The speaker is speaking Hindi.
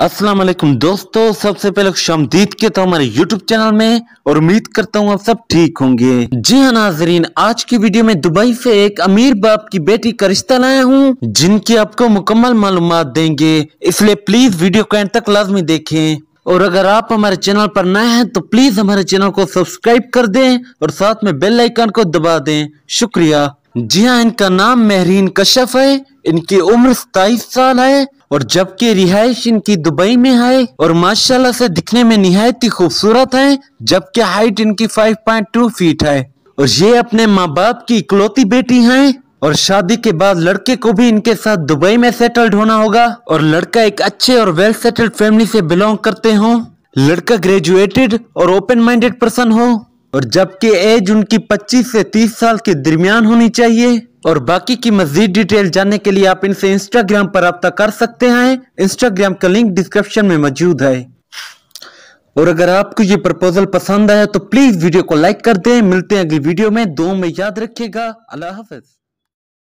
अस्सलाम वालेकुम दोस्तों सबसे पहले शमदीद के तो हमारे YouTube चैनल में और उम्मीद करता हूँ आप सब ठीक होंगे जी हाँ नाजरीन आज की वीडियो में दुबई से एक अमीर बाप की बेटी का रिश्ता लाया हूँ जिनकी आपको मुकम्मल मालूम देंगे इसलिए प्लीज वीडियो को एंड तक लाजमी देखें और अगर आप हमारे चैनल पर नए हैं तो प्लीज हमारे चैनल को सब्सक्राइब कर दें और साथ में बेल आइकन को दबा दें शुक्रिया जी हाँ इनका नाम मेहरीन कश्यप है इनकी उम्र सताईस साल है और जबकि रिहाइश इनकी दुबई में है और माशाल्लाह से दिखने में निहायत ही खूबसूरत है जबकि हाइट इनकी 5.2 फीट है और ये अपने माँ बाप की इकलौती बेटी है और शादी के बाद लड़के को भी इनके साथ दुबई में सेटल्ड होना होगा और लड़का एक अच्छे और वेल सेटल्ड फैमिली से बिलोंग करते हो लड़का ग्रेजुएटेड और ओपन माइंडेड पर्सन हो और जबकि एज उनकी 25 से 30 साल के दरमियान होनी चाहिए और बाकी की मजीद डिटेल जानने के लिए आप इनसे इंस्टाग्राम पर रब्ता कर सकते हैं इंस्टाग्राम का लिंक डिस्क्रिप्शन में मौजूद है और अगर आपको ये प्रपोजल पसंद आया तो प्लीज वीडियो को लाइक कर दें मिलते हैं अगली वीडियो में दो में याद रखिएगा अल्लाह हाफिज